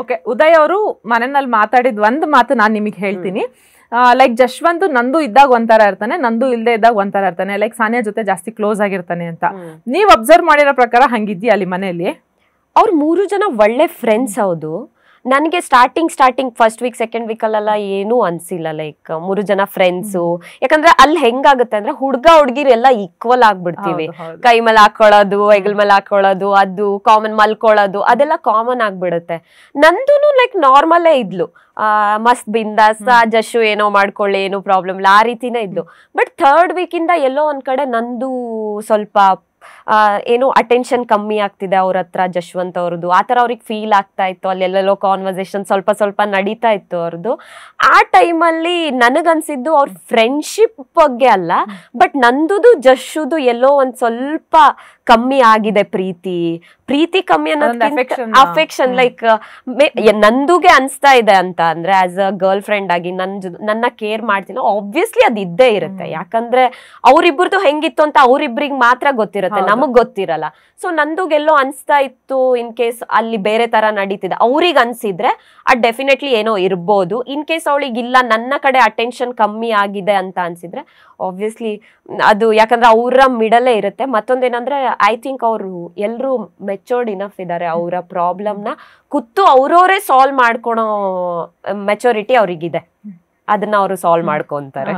okay Uday ಅವರು ಮನೆಯಲ್ಲಿ ಮಾತಾಡಿದ ಒಂದು ಮಾತು ನಾನು ನಿಮಗೆ ಹೇಳ್ತೀನಿ ಲೈಕ್ ಜಶ್ವಂತ್ ನಂದು ಇದ್ದಾಗ ಒಂಥರ ಇರ್ತಾನೆ ನಂದು ಇಲ್ಲದೆ ಇದ್ದಾಗ ಒಂಥರ ಇರ್ತಾನೆ ಲೈಕ್ ಸಾನಿಯಾ ಜೊತೆ ಜಾಸ್ತಿ ಕ್ಲೋಸ್ ಆಗಿರ್ತಾನೆ ಅಂತ ನೀವು ಅಬ್ಸರ್ವ್ ಮಾಡಿರೋ ಪ್ರಕಾರ ಹಂಗಿದ್ಯಾ ಅಲ್ಲಿ ಮನೆಯಲ್ಲಿ ಅವ್ರು ಮೂರು ಜನ ಒಳ್ಳೆ ಫ್ರೆಂಡ್ಸ್ ಹೌದು ನನಗೆ starting starting first week second ವೀಕಲ್ಲೆಲ್ಲ ಏನೂ ಅನ್ಸಿಲ್ಲ ಲೈಕ್ ಮೂರು ಜನ ಫ್ರೆಂಡ್ಸು ಯಾಕಂದ್ರೆ ಅಲ್ಲಿ ಹೆಂಗಾಗುತ್ತೆ ಅಂದ್ರೆ ಹುಡುಗ ಹುಡುಗಿರು ಎಲ್ಲ ಈಕ್ವಲ್ ಆಗ್ಬಿಡ್ತೀವಿ ಕೈ ಮೇಲೆ ಹಾಕೊಳ್ಳೋದು ಹೆಗಲ್ ಮೇಲೆ ಹಾಕೊಳ್ಳೋದು ಅದು ಕಾಮನ್ ಮಲ್ಕೊಳ್ಳೋದು ಅದೆಲ್ಲ ಕಾಮನ್ ಆಗಿಬಿಡುತ್ತೆ ನಂದು ಲೈಕ್ ನಾರ್ಮಲೇ ಇದ್ಲು ಮಸ್ತ್ ಬಿಂದಾಸ ಜಶು ಏನೋ ಮಾಡ್ಕೊಳ್ಳಿ ಏನೋ ಪ್ರಾಬ್ಲಮ್ ಇಲ್ಲ ಆ ರೀತಿನೇ ಇದ್ಲು ಬಟ್ ಥರ್ಡ್ ವೀಕಿಂದ ಎಲ್ಲೋ ಒಂದ್ ಕಡೆ ನಂದು ಸ್ವಲ್ಪ ಏನು ಅಟೆನ್ಷನ್ ಕಮ್ಮಿ ಆಗ್ತಿದೆ ಅವ್ರ ಹತ್ರ ಜಶ್ವಂತ್ ಅವ್ರದ್ದು ಆ ಥರ ಅವ್ರಿಗೆ ಫೀಲ್ ಆಗ್ತಾ ಇತ್ತು ಅಲ್ಲೆಲ್ಲೆಲ್ಲೋ ಕಾನ್ವರ್ಸೇಷನ್ ಸ್ವಲ್ಪ ಸ್ವಲ್ಪ ನಡೀತಾ ಇತ್ತು ಅವ್ರದ್ದು ಆ ಟೈಮಲ್ಲಿ ನನಗನ್ಸಿದ್ದು ಅವ್ರ ಫ್ರೆಂಡ್ಶಿಪ್ ಬಗ್ಗೆ ಅಲ್ಲ ಬಟ್ ನಂದುದು ಜಶ್ದು ಎಲ್ಲೋ ಒಂದು ಸ್ವಲ್ಪ ಕಮ್ಮಿ ಆಗಿದೆ ಪ್ರೀತಿ ಪ್ರೀತಿ ಕಮ್ಮಿ ಅನ್ನೋದಕ್ಕಿಂತ ಅಫೆಕ್ಷನ್ ಲೈಕ್ ನಂದುಗೆ ಅನ್ಸ್ತಾ ಇದೆ ಅಂತ ಅಂದ್ರೆ ಆಸ್ ಅ ಗರ್ಲ್ ಫ್ರೆಂಡ್ ಆಗಿ ನನ್ ನನ್ನ ಕೇರ್ ಮಾಡ್ತೀನಿ ಆಬ್ವಿಯಸ್ಲಿ ಅದು ಇದ್ದೇ ಇರುತ್ತೆ ಯಾಕಂದ್ರೆ ಅವ್ರಿಬ್ರದ್ದು ಹೆಂಗಿತ್ತು ಅಂತ ಅವ್ರಿಬ್ರಿಗೆ ಮಾತ್ರ ಗೊತ್ತಿರುತ್ತೆ ನಮಗ್ ಗೊತ್ತಿರಲ್ಲ ಸೊ ನಂದುಗೆಲ್ಲೋ ಅನ್ಸ್ತಾ ಇತ್ತು ಇನ್ ಕೇಸ್ ಅಲ್ಲಿ ಬೇರೆ ತರ ನಡೀತಿದೆ ಅವ್ರಿಗೆ ಅನ್ಸಿದ್ರೆ ಅದ್ ಡೆಫಿನೆಟ್ಲಿ ಏನೋ ಇರ್ಬೋದು ಇನ್ ಕೇಸ್ ಅವಳಿಗೆ ಇಲ್ಲ ನನ್ನ ಕಡೆ ಅಟೆನ್ಷನ್ ಕಮ್ಮಿ ಆಗಿದೆ ಅಂತ ಅನ್ಸಿದ್ರೆ ಆಬ್ವಿಯಸ್ಲಿ ಅದು ಯಾಕಂದ್ರೆ ಅವರ ಮಿಡಲೇ ಇರುತ್ತೆ ಮತ್ತೊಂದೇನಂದ್ರೆ ಐ ಥಿಂಕ್ ಅವರು ಎಲ್ಲರೂ ಮೆಚೋರ್ಡ್ ಇನಫ್ ಇದ್ದಾರೆ ಅವರ ಪ್ರಾಬ್ಲಮ್ನ ಕೂತು ಅವ್ರವರೇ ಸಾಲ್ವ್ ಮಾಡ್ಕೊಳೋ ಮೆಚೋರಿಟಿ ಅವ್ರಿಗಿದೆ ಅದನ್ನ ಅವರು ಸಾಲ್ವ್ ಮಾಡ್ಕೊಂತಾರೆ